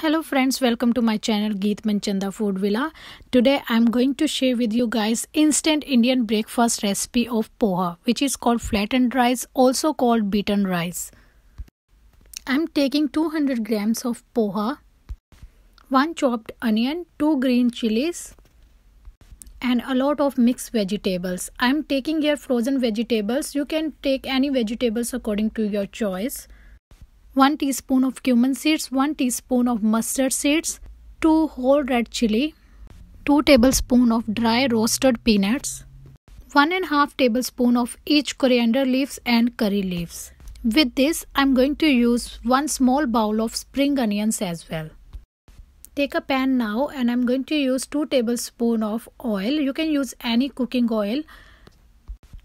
hello friends welcome to my channel geet manchanda food villa today i'm going to share with you guys instant indian breakfast recipe of poha which is called flattened rice also called beaten rice i'm taking 200 grams of poha one chopped onion two green chilies and a lot of mixed vegetables i'm taking here frozen vegetables you can take any vegetables according to your choice 1 teaspoon of cumin seeds, 1 teaspoon of mustard seeds, 2 whole red chili, 2 tablespoon of dry roasted peanuts, 1 and half tablespoon of each coriander leaves and curry leaves. With this, I'm going to use 1 small bowl of spring onions as well. Take a pan now and I'm going to use 2 tablespoon of oil. You can use any cooking oil.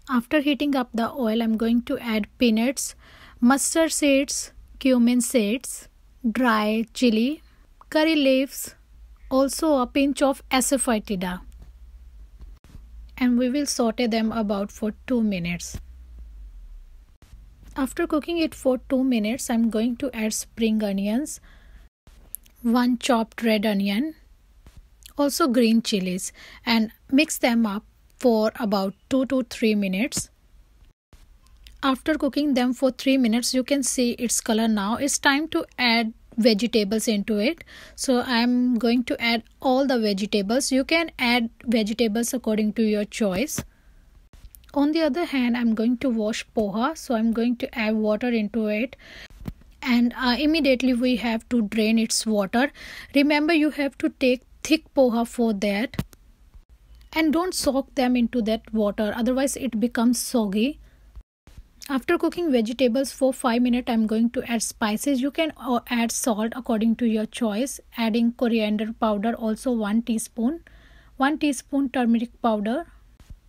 After heating up the oil, I'm going to add peanuts, mustard seeds, cumin seeds, dry chili, curry leaves, also a pinch of asafoetida. And we will saute them about for 2 minutes. After cooking it for 2 minutes, I'm going to add spring onions, 1 chopped red onion, also green chilies and mix them up for about 2 to 3 minutes after cooking them for 3 minutes, you can see its color now. It's time to add vegetables into it. So I'm going to add all the vegetables. You can add vegetables according to your choice. On the other hand, I'm going to wash poha. So I'm going to add water into it and uh, immediately we have to drain its water. Remember you have to take thick poha for that and don't soak them into that water otherwise it becomes soggy after cooking vegetables for 5 minutes i'm going to add spices you can uh, add salt according to your choice adding coriander powder also 1 teaspoon 1 teaspoon turmeric powder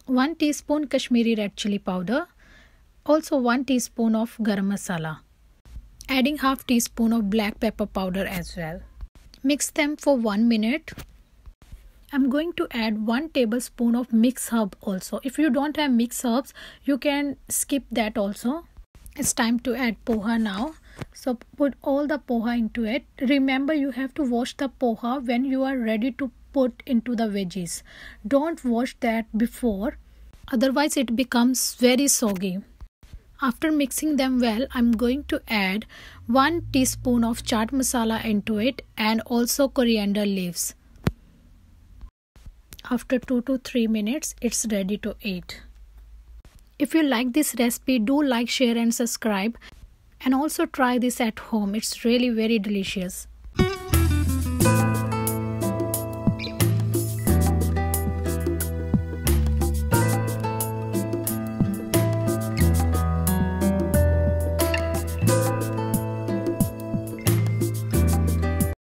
1 teaspoon kashmiri red chili powder also 1 teaspoon of garam masala adding half teaspoon of black pepper powder as well mix them for 1 minute i'm going to add 1 tablespoon of mix herb also if you don't have mix herbs you can skip that also it's time to add poha now so put all the poha into it remember you have to wash the poha when you are ready to put into the veggies don't wash that before otherwise it becomes very soggy after mixing them well, I'm going to add 1 teaspoon of chaat masala into it and also coriander leaves. After 2 to 3 minutes, it's ready to eat. If you like this recipe, do like, share and subscribe and also try this at home. It's really very delicious.